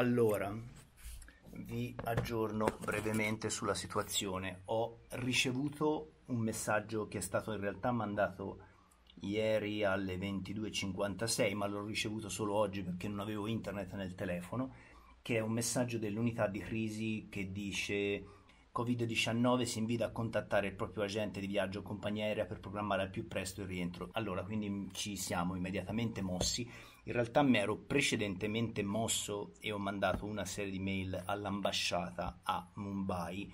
Allora, vi aggiorno brevemente sulla situazione. Ho ricevuto un messaggio che è stato in realtà mandato ieri alle 22.56, ma l'ho ricevuto solo oggi perché non avevo internet nel telefono, che è un messaggio dell'unità di crisi che dice Covid-19 si invita a contattare il proprio agente di viaggio o compagnia aerea per programmare al più presto il rientro. Allora, quindi mm, ci siamo immediatamente mossi. In realtà mi ero precedentemente mosso e ho mandato una serie di mail all'ambasciata a Mumbai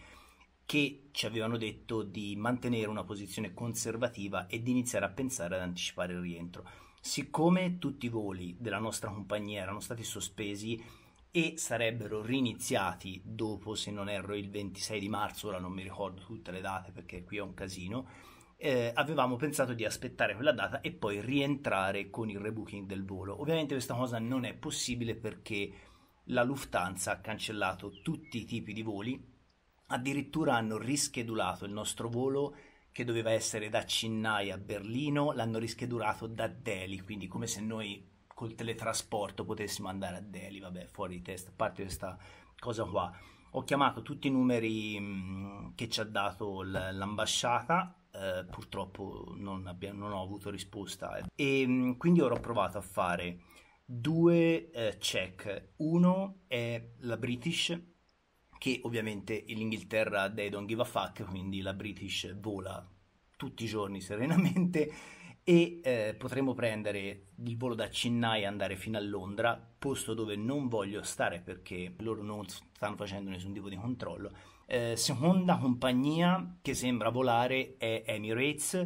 che ci avevano detto di mantenere una posizione conservativa e di iniziare a pensare ad anticipare il rientro. Siccome tutti i voli della nostra compagnia erano stati sospesi, e sarebbero riniziati dopo, se non erro, il 26 di marzo, ora non mi ricordo tutte le date perché qui è un casino, eh, avevamo pensato di aspettare quella data e poi rientrare con il rebooking del volo. Ovviamente questa cosa non è possibile perché la Lufthansa ha cancellato tutti i tipi di voli, addirittura hanno rischedulato il nostro volo che doveva essere da Cinnai a Berlino, l'hanno rischedulato da Delhi, quindi come se noi col teletrasporto potessimo andare a Delhi, vabbè, fuori di testa, a parte questa cosa qua. Ho chiamato tutti i numeri mm, che ci ha dato l'ambasciata, eh, purtroppo non, abbiamo, non, ho avuto risposta. E mm, quindi ora ho provato a fare due eh, check. Uno è la British, che ovviamente in Inghilterra they don't give a fuck, quindi la British vola tutti i giorni serenamente e eh, potremo prendere il volo da Chennai e andare fino a Londra, posto dove non voglio stare perché loro non stanno facendo nessun tipo di controllo. Eh, seconda compagnia che sembra volare è Emirates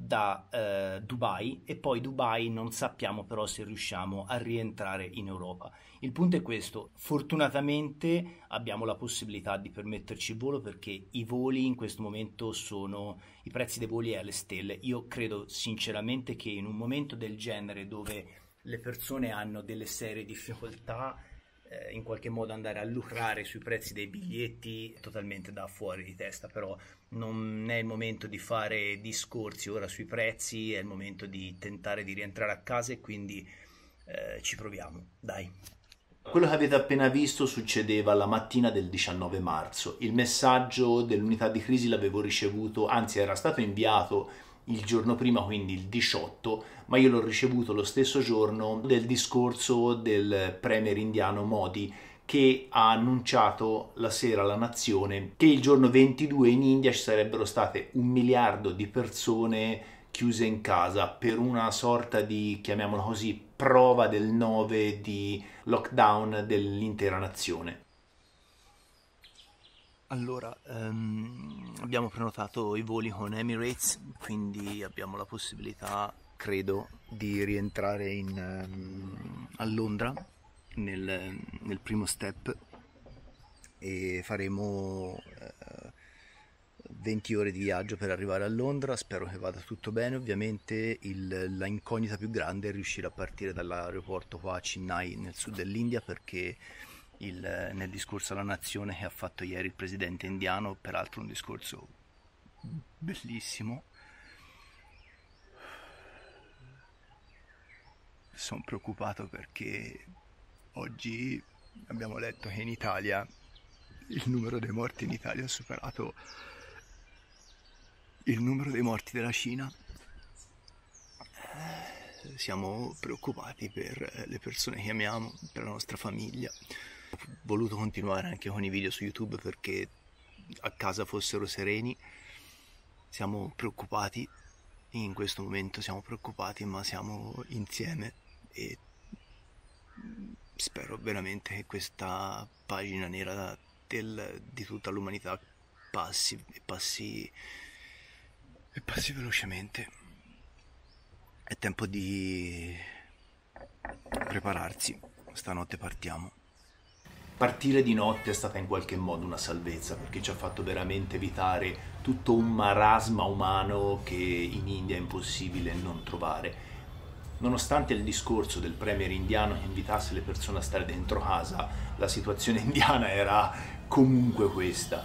da eh, Dubai e poi Dubai non sappiamo però se riusciamo a rientrare in Europa. Il punto è questo, fortunatamente abbiamo la possibilità di permetterci il volo perché i voli in questo momento sono, i prezzi dei voli alle stelle. Io credo sinceramente che in un momento del genere dove le persone hanno delle serie difficoltà eh, in qualche modo andare a lucrare sui prezzi dei biglietti totalmente da fuori di testa, però non è il momento di fare discorsi ora sui prezzi, è il momento di tentare di rientrare a casa e quindi eh, ci proviamo, dai. Quello che avete appena visto succedeva la mattina del 19 marzo. Il messaggio dell'unità di crisi l'avevo ricevuto, anzi era stato inviato il giorno prima, quindi il 18, ma io l'ho ricevuto lo stesso giorno del discorso del premier indiano Modi che ha annunciato la sera alla nazione che il giorno 22 in India ci sarebbero state un miliardo di persone chiuse in casa per una sorta di, chiamiamola così, prova del 9 di lockdown dell'intera nazione. Allora, ehm, abbiamo prenotato i voli con Emirates, quindi abbiamo la possibilità, credo, di rientrare in, ehm, a Londra nel, nel, primo step e faremo eh, 20 ore di viaggio per arrivare a Londra, spero che vada tutto bene, ovviamente il, la incognita più grande è riuscire a partire dall'aeroporto qua a Chennai nel sud dell'India perché il, nel discorso alla nazione che ha fatto ieri il presidente indiano, peraltro un discorso bellissimo. Sono preoccupato perché oggi abbiamo letto che in Italia il numero dei morti in Italia ha superato il numero dei morti della Cina. Siamo preoccupati per le persone che amiamo, per la nostra famiglia voluto continuare anche con i video su YouTube perché a casa fossero sereni. Siamo preoccupati, in questo momento siamo preoccupati, ma siamo insieme e spero veramente che questa pagina nera del, di tutta l'umanità passi e passi, e passi velocemente. È tempo di prepararsi, stanotte partiamo partire di notte è stata in qualche modo una salvezza perché ci ha fatto veramente evitare tutto un marasma umano che in India è impossibile non trovare. Nonostante il discorso del premier indiano che invitasse le persone a stare dentro casa, la situazione indiana era comunque questa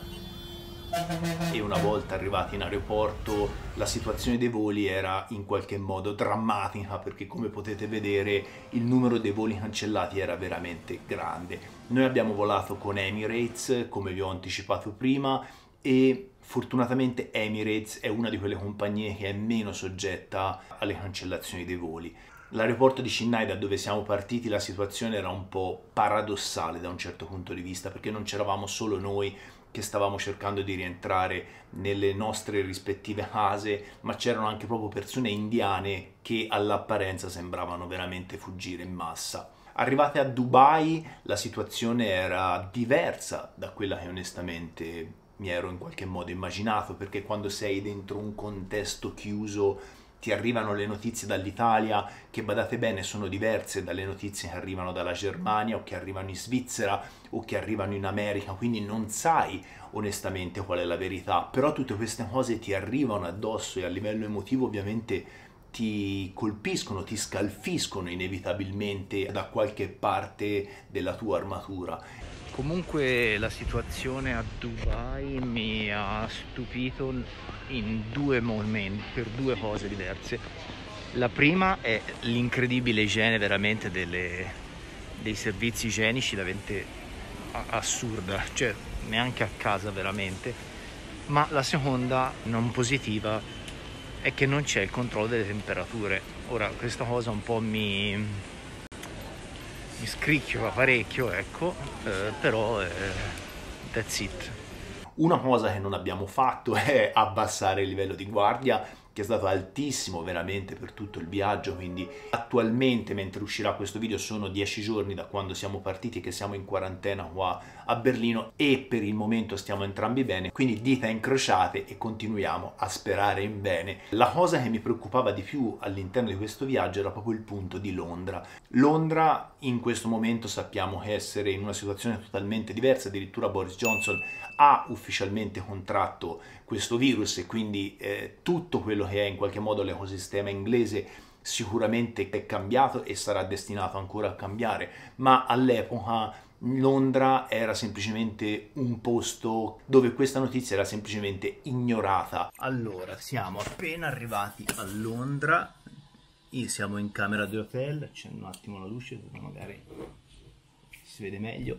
e una volta arrivati in aeroporto la situazione dei voli era in qualche modo drammatica perché come potete vedere il numero dei voli cancellati era veramente grande. Noi abbiamo volato con Emirates come vi ho anticipato prima e fortunatamente Emirates è una di quelle compagnie che è meno soggetta alle cancellazioni dei voli. L'aeroporto di Chennai, da dove siamo partiti, la situazione era un po' paradossale da un certo punto di vista, perché non c'eravamo solo noi che stavamo cercando di rientrare nelle nostre rispettive case, ma c'erano anche proprio persone indiane che all'apparenza sembravano veramente fuggire in massa. Arrivate a Dubai la situazione era diversa da quella che onestamente mi ero in qualche modo immaginato, perché quando sei dentro un contesto chiuso ti arrivano le notizie dall'Italia che badate bene sono diverse dalle notizie che arrivano dalla Germania o che arrivano in Svizzera o che arrivano in America, quindi non sai onestamente qual è la verità, però tutte queste cose ti arrivano addosso e a livello emotivo ovviamente ti colpiscono, ti scalfiscono inevitabilmente da qualche parte della tua armatura comunque la situazione a Dubai mi ha stupito due momenti, per due cose diverse la prima è l'incredibile igiene veramente delle, dei servizi igienici veramente assurda cioè neanche a casa veramente ma la seconda non positiva è che non c'è il controllo delle temperature ora questa cosa un po' mi mi scricchiola parecchio, ecco, eh, però eh, that's it. Una cosa che non abbiamo fatto è abbassare il livello di guardia che è stato altissimo veramente per tutto il viaggio, quindi attualmente mentre uscirà questo video sono dieci giorni da quando siamo partiti che siamo in quarantena qua a Berlino e per il momento stiamo entrambi bene, quindi dita incrociate e continuiamo a sperare in bene. La cosa che mi preoccupava di più all'interno di questo viaggio era proprio il punto di Londra. Londra in questo momento sappiamo essere in una situazione totalmente diversa, addirittura Boris Johnson ha ufficialmente contratto questo virus e quindi eh, tutto quello quello che è in qualche modo l'ecosistema inglese sicuramente è cambiato e sarà destinato ancora a cambiare, ma all'epoca Londra era semplicemente un posto dove questa notizia era semplicemente ignorata. Allora, siamo appena arrivati a Londra, e siamo in camera di hotel, accendo un attimo la luce, magari si vede meglio.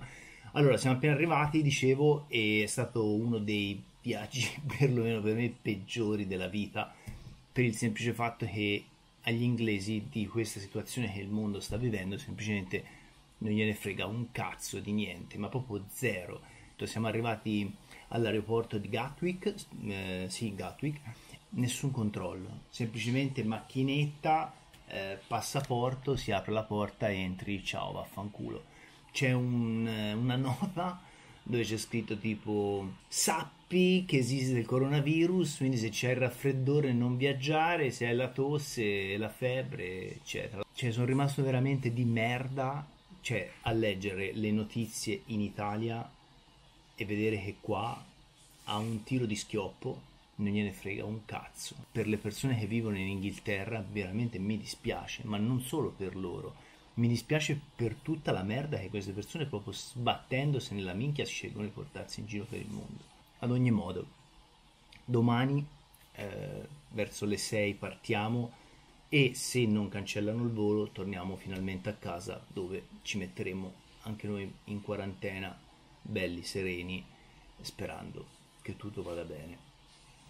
Allora, siamo appena arrivati, dicevo, è stato uno dei viaggi, perlomeno per me, peggiori della vita per il semplice fatto che agli inglesi di questa situazione che il mondo sta vivendo semplicemente non gliene frega un cazzo di niente, ma proprio zero. Cioè, siamo arrivati all'aeroporto di Gatwick, eh, sì, Gatwick, nessun controllo, semplicemente macchinetta, eh, passaporto, si apre la porta, entri, ciao, vaffanculo. C'è un, eh, una nota dove c'è scritto tipo sappi che esiste il coronavirus, quindi se c'è il raffreddore non viaggiare, se hai la tosse, la febbre, eccetera. Cioè sono rimasto veramente di merda cioè, a leggere le notizie in Italia e vedere che qua a un tiro di schioppo non gliene frega un cazzo. Per le persone che vivono in Inghilterra veramente mi dispiace, ma non solo per loro, mi dispiace per tutta la merda che queste persone proprio sbattendosi nella minchia scelgono di portarsi in giro per il mondo. Ad ogni modo, domani eh, verso le 6 partiamo e se non cancellano il volo torniamo finalmente a casa dove ci metteremo anche noi in quarantena, belli, sereni, sperando che tutto vada bene.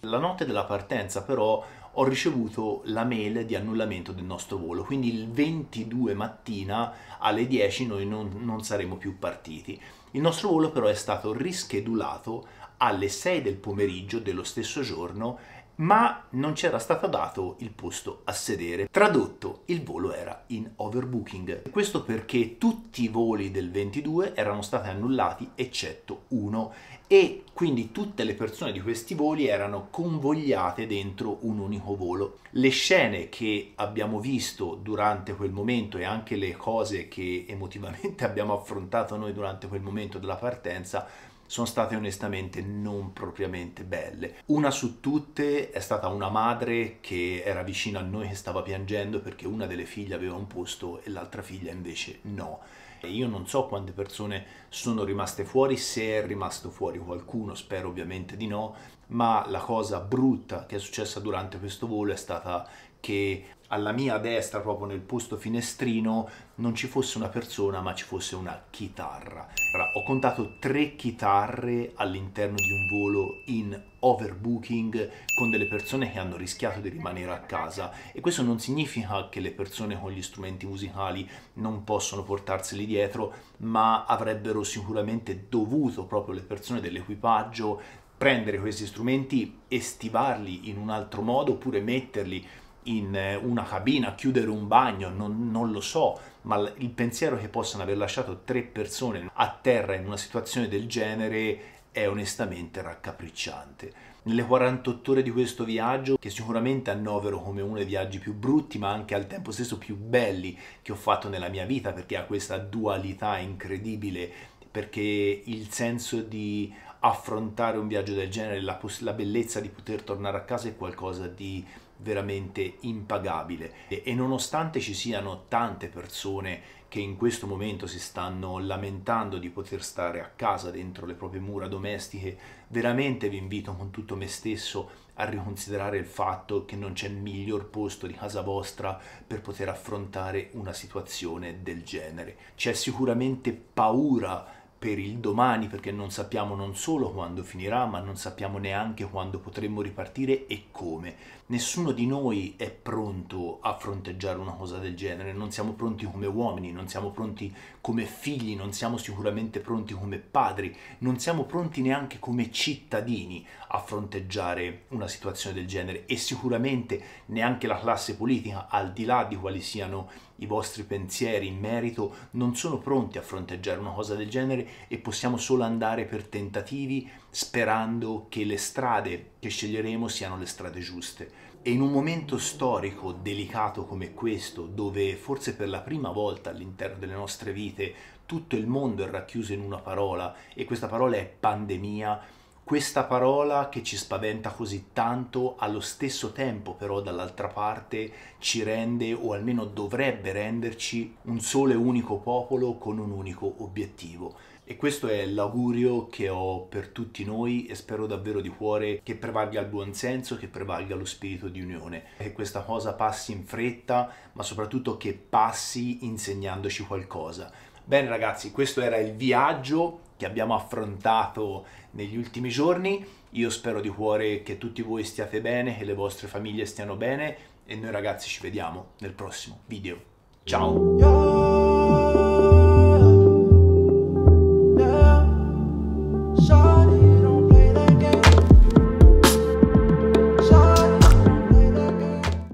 La notte della partenza però ho ricevuto la mail di annullamento del nostro volo, quindi il 22 mattina alle 10 noi non, non saremo più partiti. Il nostro volo però è stato rischedulato alle 6 del pomeriggio dello stesso giorno ma non c'era stato dato il posto a sedere. Tradotto, il volo era in overbooking. Questo perché tutti i voli del 22 erano stati annullati eccetto uno e quindi tutte le persone di questi voli erano convogliate dentro un unico volo. Le scene che abbiamo visto durante quel momento e anche le cose che emotivamente abbiamo affrontato noi durante quel momento della partenza sono state onestamente non propriamente belle. Una su tutte è stata una madre che era vicina a noi che stava piangendo perché una delle figlie aveva un posto e l'altra figlia invece no. E io non so quante persone sono rimaste fuori, se è rimasto fuori qualcuno, spero ovviamente di no, ma la cosa brutta che è successa durante questo volo è stata che alla mia destra, proprio nel posto finestrino, non ci fosse una persona ma ci fosse una chitarra. Allora, ho contato tre chitarre all'interno di un volo in overbooking con delle persone che hanno rischiato di rimanere a casa e questo non significa che le persone con gli strumenti musicali non possono portarseli dietro ma avrebbero sicuramente dovuto proprio le persone dell'equipaggio prendere questi strumenti e stivarli in un altro modo oppure metterli in eh, una cabina, chiudere un bagno, non, non, lo so, ma il pensiero che possano aver lasciato tre persone a terra in una situazione del genere è onestamente raccapricciante. Nelle 48 ore di questo viaggio, che sicuramente annovero come uno dei viaggi più brutti, ma anche al tempo stesso più belli che ho fatto nella mia vita, perché ha questa dualità incredibile, perché il senso di affrontare un viaggio del genere, la, la bellezza di poter tornare a casa è qualcosa di veramente impagabile e, e nonostante ci siano tante persone che in questo momento si stanno lamentando di poter stare a casa dentro le proprie mura domestiche, veramente vi invito con tutto me stesso a riconsiderare il fatto che non c'è miglior posto di casa vostra per poter affrontare una situazione del genere. C'è sicuramente paura per il domani perché non sappiamo non solo quando finirà, ma non sappiamo neanche quando potremmo ripartire e come. Nessuno di noi è pronto a fronteggiare una cosa del genere, non siamo pronti come uomini, non siamo pronti come figli, non siamo sicuramente pronti come padri, non siamo pronti neanche come cittadini a fronteggiare una situazione del genere e sicuramente neanche la classe politica, al di là di quali siano i vostri pensieri in merito non sono pronti a fronteggiare una cosa del genere e possiamo solo andare per tentativi sperando che le strade che sceglieremo siano le strade giuste. E in un momento storico delicato come questo, dove forse per la prima volta all'interno delle nostre vite tutto il mondo è racchiuso in una parola e questa parola è pandemia, questa parola che ci spaventa così tanto allo stesso tempo però dall'altra parte ci rende o almeno dovrebbe renderci un solo e unico popolo con un unico obiettivo. E questo è l'augurio che ho per tutti noi e spero davvero di cuore che prevalga il buon senso, che prevalga lo spirito di unione, che questa cosa passi in fretta, ma soprattutto che passi insegnandoci qualcosa Bene ragazzi, questo era il viaggio che abbiamo affrontato negli ultimi giorni. Io spero di cuore che tutti voi stiate bene, che le vostre famiglie stiano bene e noi ragazzi ci vediamo nel prossimo video. Ciao!